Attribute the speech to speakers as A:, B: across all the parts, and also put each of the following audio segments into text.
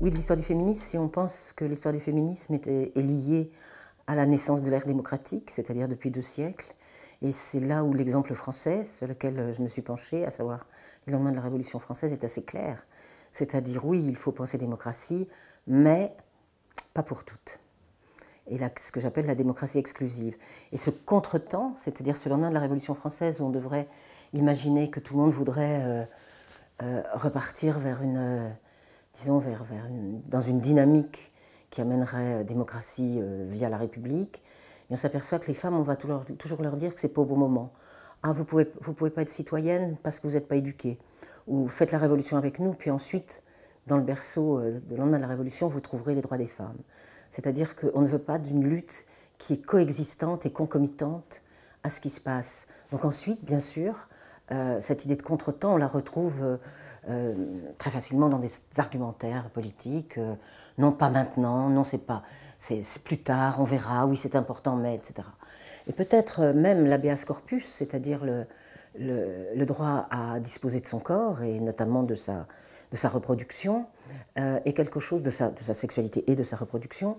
A: Oui, de l'histoire du féminisme, si on pense que l'histoire du féminisme est, liée à la naissance de l'ère démocratique, c'est-à-dire depuis deux siècles, et c'est là où l'exemple français sur lequel euh, je me suis penchée, à savoir le lendemain de la Révolution française, est assez clair. C'est-à-dire, oui, il faut penser démocratie, mais pas pour toutes. Et là, ce que j'appelle la démocratie exclusive. Et ce contretemps, c'est-à-dire ce lendemain de la Révolution française, où on devrait imaginer que tout le monde voudrait euh, euh, repartir vers une disons, dans une dynamique qui amènerait euh, démocratie euh, via la République, on s'aperçoit que les femmes, on va toujours leur dire que c'est pas au bon moment. Ah, vous pouvez, pouvez pas être citoyenne parce que vous n'êtes pas éduquée. Ou faites la révolution avec nous, puis ensuite, dans le berceau euh, de lendemain de la révolution, vous trouverez les droits des femmes. C'est-à-dire qu'on ne veut pas d'une lutte qui est coexistante et concomitante à ce qui se passe. Donc ensuite, bien sûr, euh, cette idée de contretemps, on la retrouve euh, euh, très facilement dans des argumentaires politiques. non, pas maintenant, non, c'est pas, c'est plus tard, on verra, oui, c'est important, mais, etc. Et peut-être même l'abeas corpus, c'est-à-dire le, droit à disposer de son corps et notamment de sa, reproduction, et quelque chose de sa, sexualité et de sa reproduction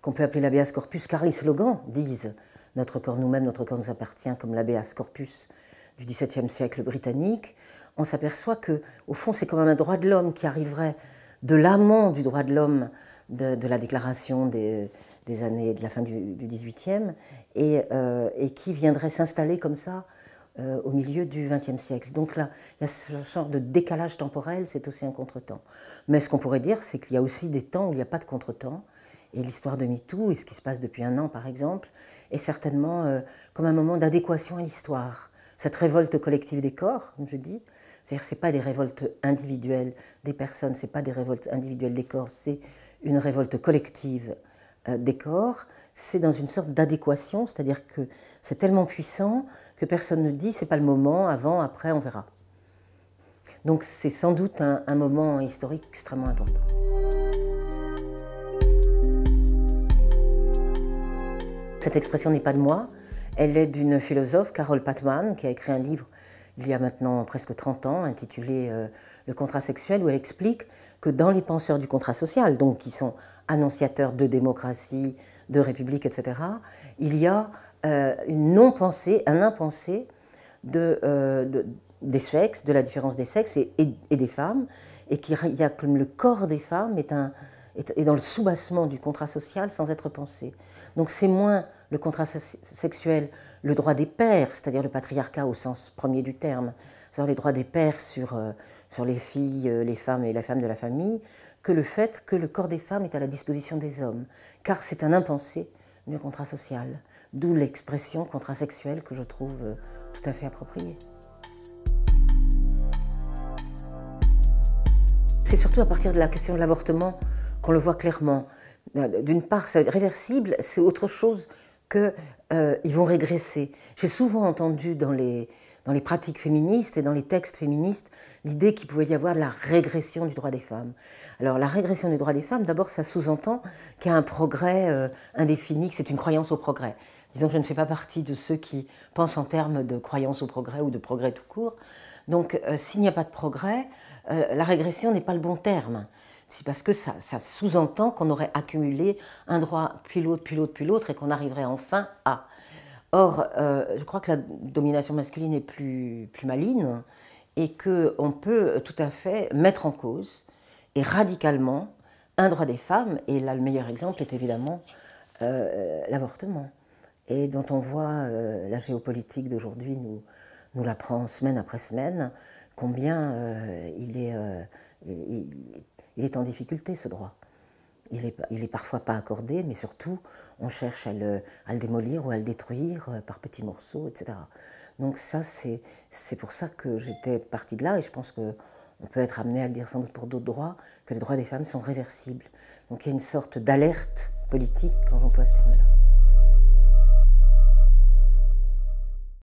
A: qu'on peut appeler l'abeas corpus, car les slogans disent notre corps nous-mêmes, notre corps nous appartient, comme l'abeas corpus du XVIIe siècle britannique, on s'aperçoit que, au fond, c'est quand même un droit de l'homme qui arriverait de l'amont du droit de l'homme de, la déclaration des, années de la fin du, XVIIIe et, euh, et, qui viendrait s'installer comme ça euh, au milieu du XXe siècle. Donc là, il y a ce genre de décalage temporel, c'est aussi un contretemps. Mais ce qu'on pourrait dire, c'est qu'il y a aussi des temps où il n'y a pas de contretemps. Et l'histoire de MeToo, et ce qui se passe depuis un an par exemple, est certainement euh, comme un moment d'adéquation à l'histoire cette révolte collective des corps, comme je dis. C'est-à-dire, ce pas des révoltes individuelles des personnes, ce pas des révoltes individuelles des corps, c'est une révolte collective euh, des corps. C'est dans une sorte d'adéquation, c'est-à-dire que c'est tellement puissant que personne ne dit c'est pas le moment, avant, après, on verra. Donc c'est sans doute un moment historique extrêmement important. Cette expression n'est pas de moi, elle est d'une philosophe, Carole Patman, qui a écrit un livre il y a maintenant presque 30 ans, intitulé euh, Le contrat sexuel, où elle explique que dans les penseurs du contrat social, donc qui sont annonciateurs de démocratie, de république, etc., il y a euh, une non-pensée, un impensé euh, de, des sexes, de la différence des sexes et, des femmes, et qu'il y a comme le corps des femmes est, un, est dans le soubassement du contrat social sans être pensé. Donc c'est moins le contrat sexuel, le droit des pères, c'est-à-dire le patriarcat au sens premier du terme, c'est-à-dire les droits des pères sur, euh, sur les filles, euh, les femmes et la femme de la famille, que le fait que le corps des femmes est à la disposition des hommes, car c'est un impensé du contrat social, d'où l'expression contrat sexuel que je trouve euh, tout à fait appropriée. C'est surtout à partir de la question de l'avortement qu'on le voit clairement. D'une part, c'est réversible, c'est autre chose qu'ils euh, vont régresser. J'ai souvent entendu dans les, pratiques féministes et dans les textes féministes l'idée qu'il pouvait y avoir de la régression du droit des femmes. Alors la régression du droit des femmes, d'abord, ça sous-entend qu'il y a un progrès euh, indéfini, que c'est une croyance au progrès. Disons que je ne fais pas partie de ceux qui pensent en termes de croyance au progrès ou de progrès tout court. Donc euh, s'il n'y a pas de progrès, la régression n'est pas le bon terme c'est parce que ça, sous-entend qu'on aurait accumulé un droit, puis l'autre, puis l'autre, puis l'autre, et qu'on arriverait enfin à. Or, euh, je crois que la domination masculine est plus, plus maligne, et qu'on peut tout à fait mettre en cause, et radicalement, un droit des femmes, et là le meilleur exemple est évidemment euh, l'avortement, et dont on voit euh, la géopolitique d'aujourd'hui nous, nous l'apprend semaine après semaine, combien il est... Il est en difficulté, ce droit. Il est, il parfois pas accordé, mais surtout, on cherche à le, démolir ou à le détruire euh, par petits morceaux, etc. Donc ça, c'est pour ça que j'étais partie de là, et je pense qu'on peut être amené à le dire sans doute pour d'autres droits, que les droits des femmes sont réversibles. Donc il y a une sorte d'alerte politique quand j'emploie ce terme-là.